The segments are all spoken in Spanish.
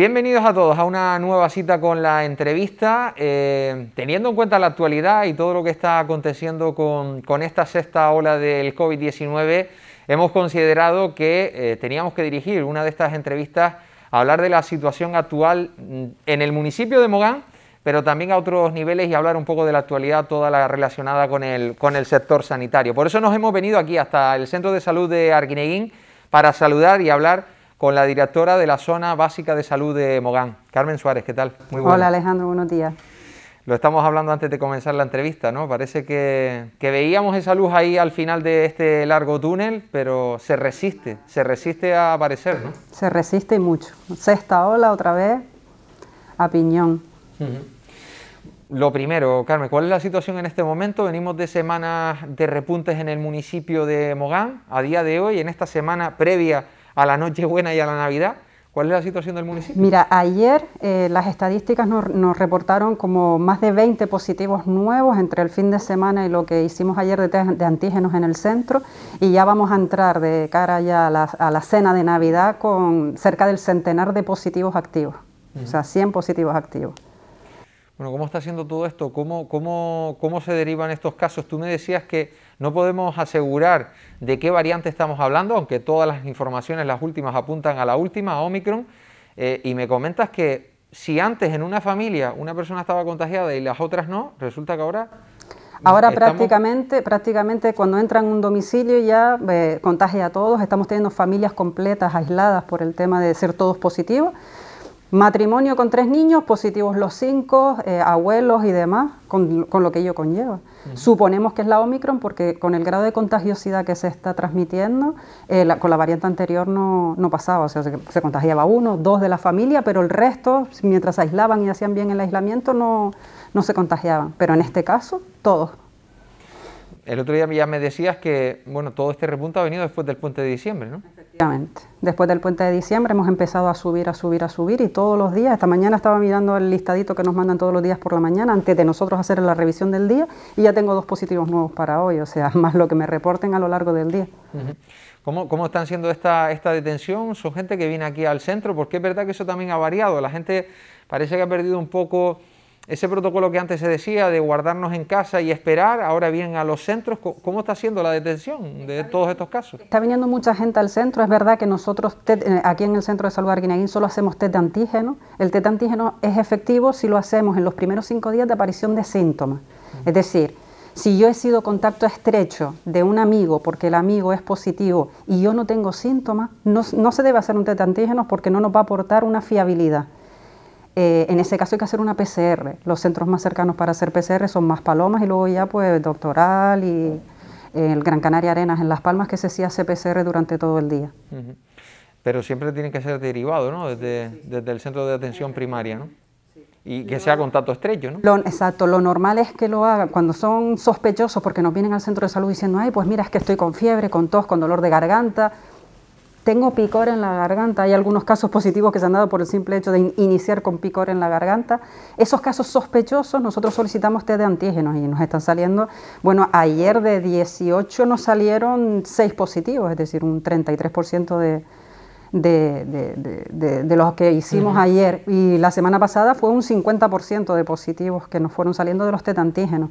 Bienvenidos a todos a una nueva cita con la entrevista. Eh, teniendo en cuenta la actualidad y todo lo que está aconteciendo con, esta sexta ola del COVID-19, hemos considerado que eh, teníamos que dirigir una de estas entrevistas a hablar de la situación actual mm, en el municipio de Mogán, pero también a otros niveles y hablar un poco de la actualidad toda la relacionada con el, con el sector sanitario. Por eso nos hemos venido aquí hasta el Centro de Salud de Arguineguín para saludar y hablar con la directora de la Zona Básica de Salud de Mogán, Carmen Suárez, ¿qué tal? Muy buena. Hola Alejandro, buenos días. Lo estamos hablando antes de comenzar la entrevista, ¿no? Parece que, veíamos esa luz ahí al final de este largo túnel, pero se resiste, se resiste a aparecer, ¿no? Se resiste mucho. Sexta ola otra vez, a piñón. Lo primero, Carmen, ¿cuál es la situación en este momento? Venimos de semanas de repuntes en el municipio de Mogán. A día de hoy, en esta semana previa a la buena y a la Navidad. ¿Cuál es la situación del municipio? Mira, ayer eh, las estadísticas nos, reportaron como más de 20 positivos nuevos entre el fin de semana y lo que hicimos ayer de, de antígenos en el centro y ya vamos a entrar de cara ya a la, cena de Navidad con cerca del centenar de positivos activos, o sea, 100 positivos activos. Bueno, ¿cómo está haciendo todo esto? ¿Cómo, se derivan estos casos? Tú me decías que no podemos asegurar de qué variante estamos hablando, aunque todas las informaciones, las últimas, apuntan a la última, a Omicron, eh, y me comentas que si antes en una familia una persona estaba contagiada y las otras no, resulta que ahora... Ahora prácticamente, prácticamente cuando entra en un domicilio ya eh, contagia a todos, estamos teniendo familias completas aisladas por el tema de ser todos positivos. Matrimonio con tres niños, positivos los cinco, eh, abuelos y demás, con, lo que ello conlleva. Mm. Suponemos que es la Omicron porque con el grado de contagiosidad que se está transmitiendo, eh, con la variante anterior no, pasaba, o sea, se, contagiaba uno, dos de la familia, pero el resto, mientras aislaban y hacían bien el aislamiento, no, no se contagiaban. Pero en este caso, todos el otro día ya me decías que bueno, todo este repunto ha venido después del puente de diciembre, ¿no? Efectivamente. Después del puente de diciembre hemos empezado a subir, a subir, a subir y todos los días, esta mañana estaba mirando el listadito que nos mandan todos los días por la mañana antes de nosotros hacer la revisión del día y ya tengo dos positivos nuevos para hoy, o sea, más lo que me reporten a lo largo del día. ¿Cómo, ¿Cómo, están siendo esta, esta detención? ¿Son gente que viene aquí al centro? Porque es verdad que eso también ha variado. La gente parece que ha perdido un poco ese protocolo que antes se decía de guardarnos en casa y esperar, ahora vienen a los centros, ¿cómo está siendo la detención de todos estos casos? Está viniendo mucha gente al centro, es verdad que nosotros e eh, aquí en el centro de Salud Guineguín solo hacemos test de antígeno, el test de antígeno es efectivo si lo hacemos en los primeros cinco días de aparición de síntomas, es decir, si yo he sido contacto estrecho de un amigo porque el amigo es positivo y yo no tengo síntomas, no, se debe hacer un test de antígenos porque no nos va a aportar una fiabilidad. Eh, en ese caso hay que hacer una PCR. Los centros más cercanos para hacer PCR son más Palomas y luego ya pues Doctoral y eh, el Gran Canaria Arenas en Las Palmas, que se sí hace PCR durante todo el día. Pero siempre tiene que ser derivado, ¿no? Desde, el centro de atención primaria, ¿no? Y que sea contacto estrecho, ¿no? exacto, lo normal es que lo hagan cuando son sospechosos porque nos vienen al centro de salud diciendo, ay, pues mira, es que estoy con fiebre, con tos, con dolor de garganta, tengo picor en la garganta, hay algunos casos positivos que se han dado por el simple hecho de iniciar con picor en la garganta. Esos casos sospechosos, nosotros solicitamos test de antígenos y nos están saliendo, bueno, ayer de 18 nos salieron 6 positivos, es decir, un 33% de, los que hicimos ayer y la semana pasada fue un 50% de positivos que nos fueron saliendo de los de antígenos.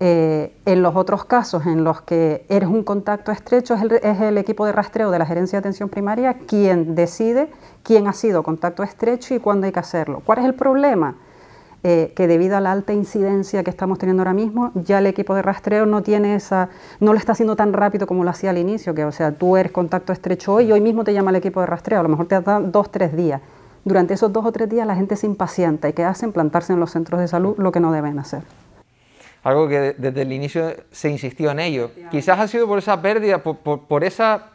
Eh, en los otros casos en los que eres un contacto estrecho es el, equipo de rastreo de la gerencia de atención primaria quien decide quién ha sido contacto estrecho y cuándo hay que hacerlo. ¿Cuál es el problema? Eh, que debido a la alta incidencia que estamos teniendo ahora mismo, ya el equipo de rastreo no tiene no lo está haciendo tan rápido como lo hacía al inicio, que o sea, tú eres contacto estrecho hoy y hoy mismo te llama el equipo de rastreo, a lo mejor te dan dos, tres días. Durante esos dos o tres días la gente se impacienta y que hacen plantarse en los centros de salud lo que no deben hacer algo que desde el inicio se insistió en ello. Quizás ha sido por esa pérdida, por, esa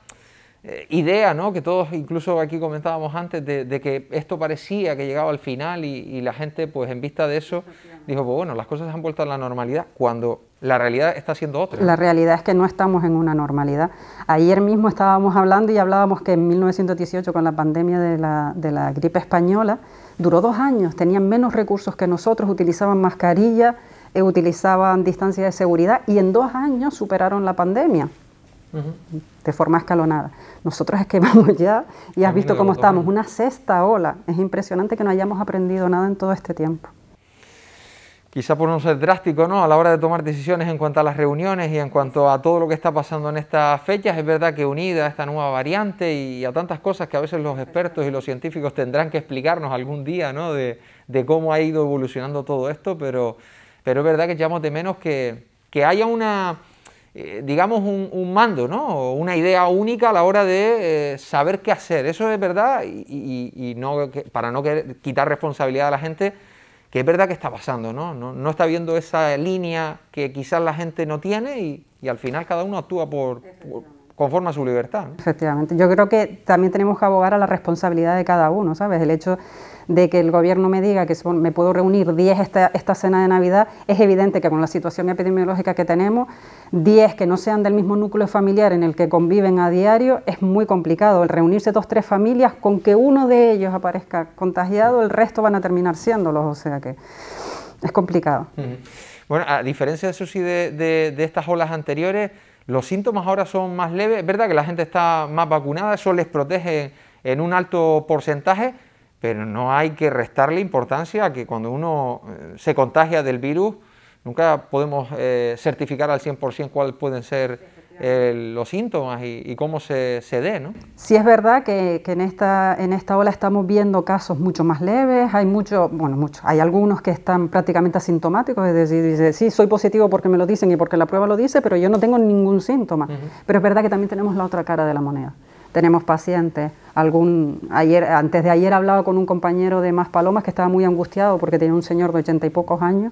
eh, idea, ¿no? que todos incluso aquí comentábamos antes, de, que esto parecía que llegaba al final y, la gente, pues en vista de eso, dijo, pues, bueno, las cosas han vuelto a la normalidad, cuando la realidad está siendo otra. La realidad es que no estamos en una normalidad. Ayer mismo estábamos hablando y hablábamos que en 1918, con la pandemia de la, de la gripe española, duró dos años, tenían menos recursos que nosotros, utilizaban mascarilla... Eh, utilizaban distancia de seguridad y en dos años superaron la pandemia de forma escalonada. Nosotros es que vamos ya y has visto cómo estamos, una sexta ola. Es impresionante que no hayamos aprendido nada en todo este tiempo. Quizá por no ser drástico, ¿no? A la hora de tomar decisiones en cuanto a las reuniones y en cuanto a todo lo que está pasando en estas fechas, es verdad que unida a esta nueva variante y a tantas cosas que a veces los expertos y los científicos tendrán que explicarnos algún día, ¿no? De, de cómo ha ido evolucionando todo esto, pero pero es verdad que llamo de menos que, haya una, eh, digamos, un, mando, ¿no? Una idea única a la hora de eh, saber qué hacer. Eso es verdad y, no, para no quitar responsabilidad a la gente, que es verdad que está pasando, ¿no? No, está viendo esa línea que quizás la gente no tiene y, al final cada uno actúa por conforma su libertad. Efectivamente, yo creo que también tenemos que abogar a la responsabilidad de cada uno, ¿sabes? El hecho de que el gobierno me diga que me puedo reunir 10 esta, esta cena de Navidad, es evidente que con la situación epidemiológica que tenemos, 10 que no sean del mismo núcleo familiar en el que conviven a diario, es muy complicado. El reunirse dos, tres familias, con que uno de ellos aparezca contagiado, el resto van a terminar siéndolos, o sea que es complicado. Bueno, a diferencia de de estas olas anteriores, los síntomas ahora son más leves, es verdad que la gente está más vacunada, eso les protege en un alto porcentaje, pero no hay que restarle importancia a que cuando uno eh, se contagia del virus, nunca podemos eh, certificar al 100% cuáles pueden ser los síntomas y, cómo se, se, dé. ¿no? Sí es verdad que, en, esta, en esta ola estamos viendo casos mucho más leves, hay mucho, bueno, mucho, hay algunos que están prácticamente asintomáticos, es decir, dice, sí, soy positivo porque me lo dicen y porque la prueba lo dice, pero yo no tengo ningún síntoma. Pero es verdad que también tenemos la otra cara de la moneda tenemos pacientes. Algún, ayer, antes de ayer hablaba con un compañero de Más Palomas que estaba muy angustiado porque tenía un señor de ochenta y pocos años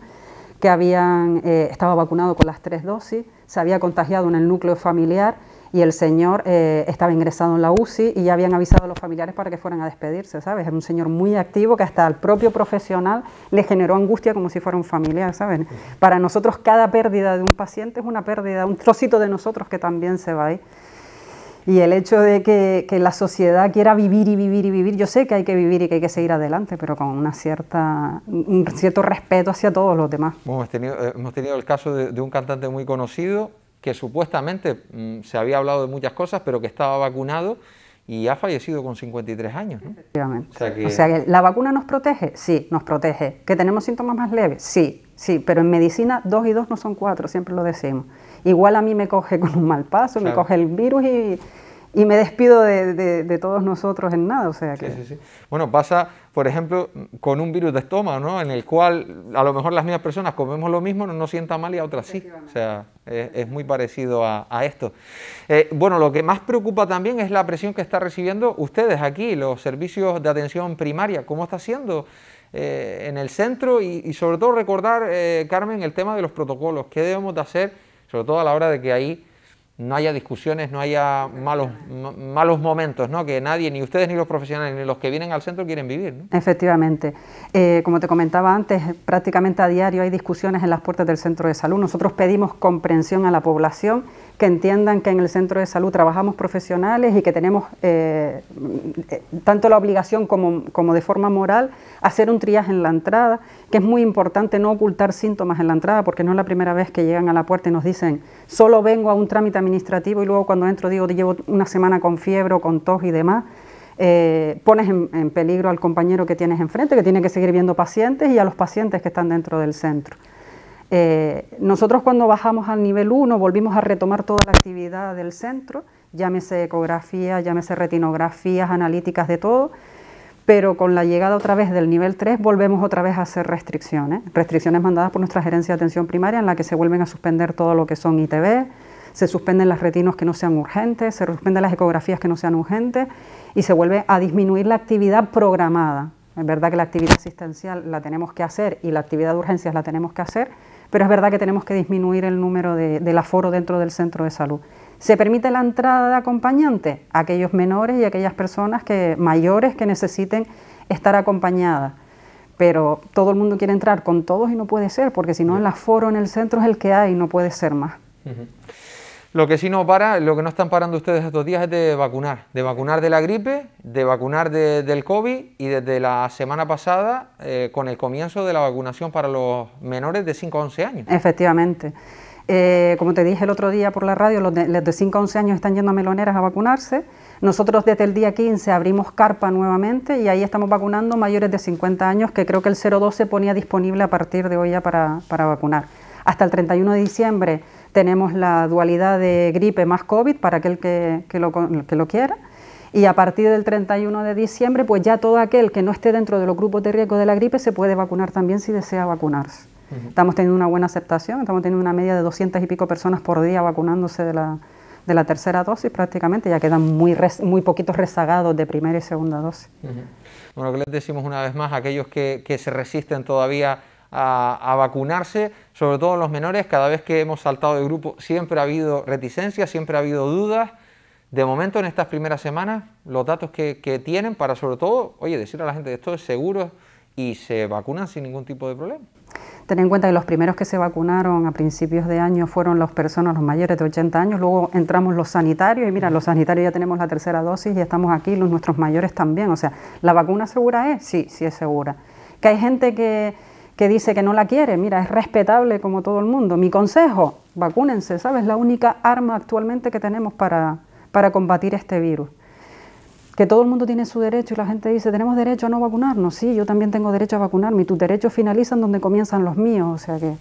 que habían, eh, estaba vacunado con las tres dosis, se había contagiado en el núcleo familiar y el señor eh, estaba ingresado en la UCI y ya habían avisado a los familiares para que fueran a despedirse, ¿sabes? Es un señor muy activo que hasta al propio profesional le generó angustia como si fuera un familiar, saben Para nosotros cada pérdida de un paciente es una pérdida, un trocito de nosotros que también se va ahí y el hecho de que, la sociedad quiera vivir y vivir y vivir, yo sé que hay que vivir y que hay que seguir adelante, pero con una cierta, un cierto respeto hacia todos los demás. Hemos tenido, eh, hemos tenido el caso de, un cantante muy conocido que supuestamente mm, se había hablado de muchas cosas, pero que estaba vacunado y ha fallecido con 53 años. ¿no? Efectivamente. O sea, o sea, ¿la vacuna nos protege? Sí, nos protege. ¿Que tenemos síntomas más leves? Sí, Sí, pero en medicina dos y dos no son cuatro, siempre lo decimos. Igual a mí me coge con un mal paso, me coge el virus y, me despido de, todos nosotros en nada. O sea que... Bueno, pasa, por ejemplo, con un virus de estómago, ¿no? En el cual a lo mejor las mismas personas comemos lo mismo, no nos sienta mal y a otras sí. O sea, es, muy parecido a, esto. Eh, bueno, lo que más preocupa también es la presión que está recibiendo ustedes aquí, los servicios de atención primaria. ¿Cómo está siendo? Eh, en el centro y, sobre todo recordar, eh, Carmen, el tema de los protocolos, qué debemos de hacer, sobre todo a la hora de que ahí no haya discusiones, no haya malos, malos momentos, ¿no? que nadie, ni ustedes ni los profesionales, ni los que vienen al centro quieren vivir. Efectivamente. Eh, como te comentaba antes, prácticamente a diario hay discusiones en las puertas del centro de salud. Nosotros pedimos comprensión a la población, que entiendan que en el centro de salud trabajamos profesionales y que tenemos eh, eh, tanto la obligación como, como de forma moral hacer un triaje en la entrada, que es muy importante no ocultar síntomas en la entrada, porque no es la primera vez que llegan a la puerta y nos dicen, solo vengo a un trámite administrativo y luego cuando entro digo llevo una semana con fiebre o con tos y demás, eh, pones en, peligro al compañero que tienes enfrente, que tiene que seguir viendo pacientes y a los pacientes que están dentro del centro. Eh, nosotros cuando bajamos al nivel 1 volvimos a retomar toda la actividad del centro, llámese ecografía, llámese retinografías, analíticas de todo, pero con la llegada otra vez del nivel 3 volvemos otra vez a hacer restricciones, restricciones mandadas por nuestra gerencia de atención primaria en la que se vuelven a suspender todo lo que son ITV, se suspenden las retinos que no sean urgentes, se suspenden las ecografías que no sean urgentes y se vuelve a disminuir la actividad programada. Es verdad que la actividad asistencial la tenemos que hacer y la actividad de urgencias la tenemos que hacer, pero es verdad que tenemos que disminuir el número de, del aforo dentro del centro de salud. Se permite la entrada de acompañante... a aquellos menores y aquellas personas que, mayores que necesiten estar acompañadas pero todo el mundo quiere entrar con todos y no puede ser, porque si no el aforo en el centro es el que hay y no puede ser más. Lo que sí no para, lo que no están parando ustedes estos días es de vacunar, de vacunar de la gripe, de vacunar del COVID y desde la semana pasada eh, con el comienzo de la vacunación para los menores de 5 a 11 años. Efectivamente. Eh, como te dije el otro día por la radio, los de, 5 a 11 años están yendo a meloneras a vacunarse. Nosotros desde el día 15 abrimos carpa nuevamente y ahí estamos vacunando mayores de 50 años, que creo que el 012 ponía disponible a partir de hoy ya para, para vacunar. Hasta el 31 de diciembre tenemos la dualidad de gripe más COVID para aquel que, que, lo, quiera. Y a partir del 31 de diciembre, pues ya todo aquel que no esté dentro de los grupos de riesgo de la gripe se puede vacunar también si desea vacunarse. Estamos teniendo una buena aceptación, estamos teniendo una media de 200 y pico personas por día vacunándose de la, de la tercera dosis prácticamente, ya quedan muy, muy poquitos rezagados de primera y segunda dosis. Bueno, que les decimos una vez más aquellos que, que se resisten todavía a, vacunarse, sobre todo los menores. Cada vez que hemos saltado de grupo siempre ha habido reticencia, siempre ha habido dudas. De momento, en estas primeras semanas, los datos que, tienen para, sobre todo, oye, decir a la gente esto es seguro y se vacunan sin ningún tipo de problema. Ten en cuenta que los primeros que se vacunaron a principios de año fueron las personas, los mayores de 80 años, luego entramos los sanitarios y mira, los sanitarios ya tenemos la tercera dosis y estamos aquí, los nuestros mayores también. O sea, ¿la vacuna segura es? Sí, sí es segura. Que hay gente que, que dice que no la quiere, mira, es respetable como todo el mundo. Mi consejo, vacúnense, ¿sabes? La única arma actualmente que tenemos para, para combatir este virus. Que todo el mundo tiene su derecho y la gente dice, tenemos derecho a no vacunarnos. Sí, yo también tengo derecho a vacunarme y tus derechos finalizan donde comienzan los míos, o sea que...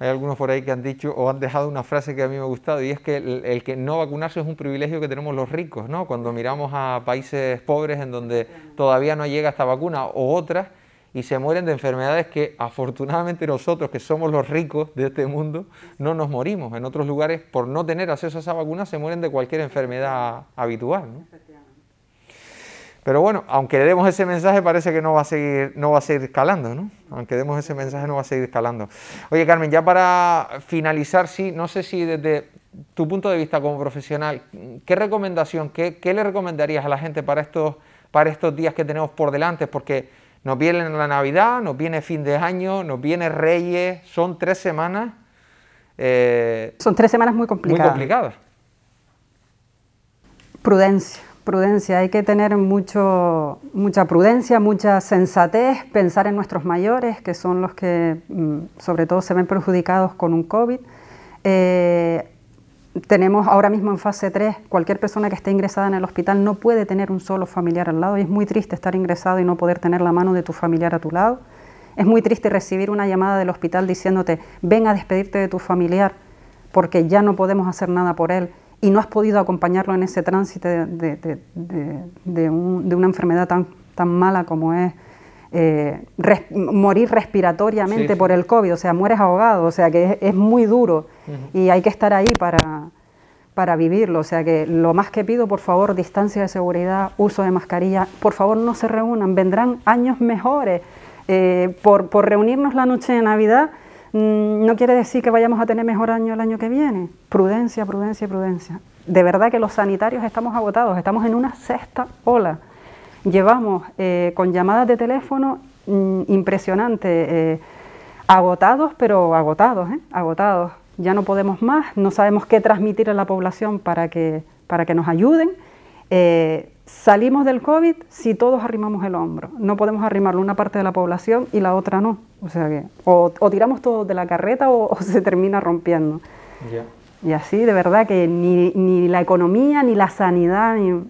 Hay algunos por ahí que han dicho o han dejado una frase que a mí me ha gustado y es que el, el, que no vacunarse es un privilegio que tenemos los ricos, ¿no? Cuando miramos a países pobres en donde todavía no llega esta vacuna o otras y se mueren de enfermedades que afortunadamente nosotros, que somos los ricos de este mundo, no nos morimos. En otros lugares, por no tener acceso a esa vacuna, se mueren de cualquier enfermedad habitual. Pero bueno, aunque le demos ese mensaje, parece que no va a seguir, no va a seguir ¿no? Aunque demos ese mensaje, no va a seguir escalando. Oye, Carmen, ya para finalizar, sí, no sé si desde tu punto de vista como profesional, ¿qué recomendación, qué, le recomendarías a la gente para estos, para estos días que tenemos por delante? Porque nos viene la Navidad, nos viene fin de año, nos viene Reyes, son tres semanas. Eh, son tres semanas muy complicadas. Muy complicadas. Prudencia, prudencia. Hay que tener mucho, mucha prudencia, mucha sensatez, pensar en nuestros mayores, que son los que mm, sobre todo se ven perjudicados con un COVID. Eh, tenemos ahora mismo en fase 3, cualquier persona que esté ingresada en el hospital no puede tener un solo familiar al lado y es muy triste estar ingresado y no poder tener la mano de tu familiar a tu lado. Es muy triste recibir una llamada del hospital diciéndote, ven a despedirte de tu familiar porque ya no podemos hacer nada por él y no has podido acompañarlo en ese tránsito de, una enfermedad tan, tan mala como es eh, morir respiratoriamente por el COVID, o sea, mueres ahogado, o sea que es, muy duro y hay que estar ahí para, vivirlo. O sea que lo más que pido, por favor, distancia de seguridad, uso de mascarilla, por favor no se reúnan, vendrán años mejores. Eh, por, por, reunirnos la noche de Navidad mm, no quiere decir que vayamos a tener mejor año el año que viene. Prudencia, prudencia, prudencia. De verdad que los sanitarios estamos agotados, estamos en una sexta ola llevamos eh, con llamadas de teléfono mm, impresionantes, eh, agotados, pero agotados, ¿eh? agotados. Ya no podemos más, no sabemos qué transmitir a la población para que, para que nos ayuden. salimos del COVID si todos arrimamos el hombro. No podemos arrimarlo una parte de la población y la otra no. O sea que o, tiramos todo de la carreta o, se termina rompiendo. Y así, de verdad, que ni, ni la economía, ni la sanidad, ni,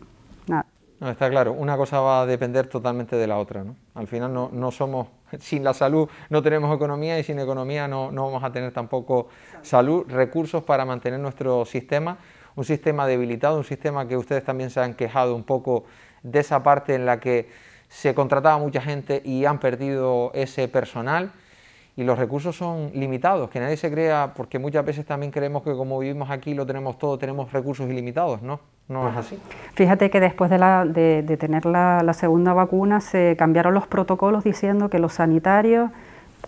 no, está claro, una cosa va a depender totalmente de la otra. ¿no? Al final no, somos, sin la salud no tenemos economía y sin economía no, no vamos a tener tampoco salud, recursos para mantener nuestro sistema, un sistema debilitado, un sistema que ustedes también se han quejado un poco de esa parte en la que se contrataba mucha gente y han perdido ese personal y los recursos son limitados, que nadie se crea, porque muchas veces también creemos que como vivimos aquí lo tenemos todo, tenemos recursos ilimitados, ¿no? No es así. Fíjate que después de, tener la, segunda vacuna se cambiaron los protocolos diciendo que los sanitarios,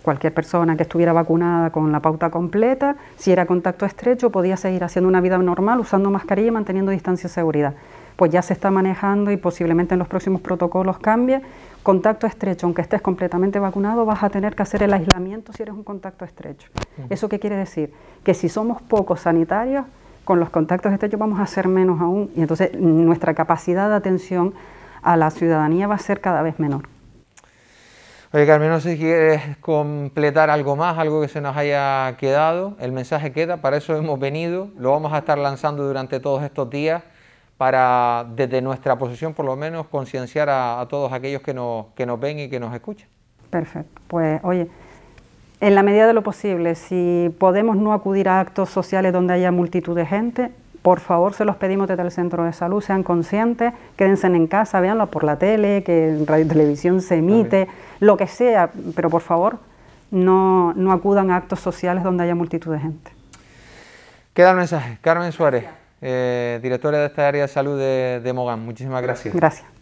cualquier persona que estuviera vacunada con la pauta completa, si era contacto estrecho podía seguir haciendo una vida normal usando mascarilla y manteniendo distancia de seguridad. Pues ya se está manejando y posiblemente en los próximos protocolos cambie contacto estrecho, aunque estés completamente vacunado, vas a tener que hacer el aislamiento si eres un contacto estrecho. ¿Eso qué quiere decir? Que si somos pocos sanitarios, con los contactos estrechos vamos a ser menos aún y entonces nuestra capacidad de atención a la ciudadanía va a ser cada vez menor. Oye, Carmen, no sé si quieres completar algo más, algo que se nos haya quedado. El mensaje queda, para eso hemos venido, lo vamos a estar lanzando durante todos estos días para desde nuestra posición por lo menos concienciar a, todos aquellos que nos, que nos ven y que nos escuchan. Perfecto, pues oye, en la medida de lo posible, si podemos no acudir a actos sociales donde haya multitud de gente, por favor se los pedimos desde el centro de salud, sean conscientes, quédense en casa, véanlo por la tele, que en radio televisión se emite, lo que sea, pero por favor no, no acudan a actos sociales donde haya multitud de gente. Queda el mensaje, Carmen Suárez. Eh, directora de esta área de salud de, de Mogán. Muchísimas gracias. Gracias.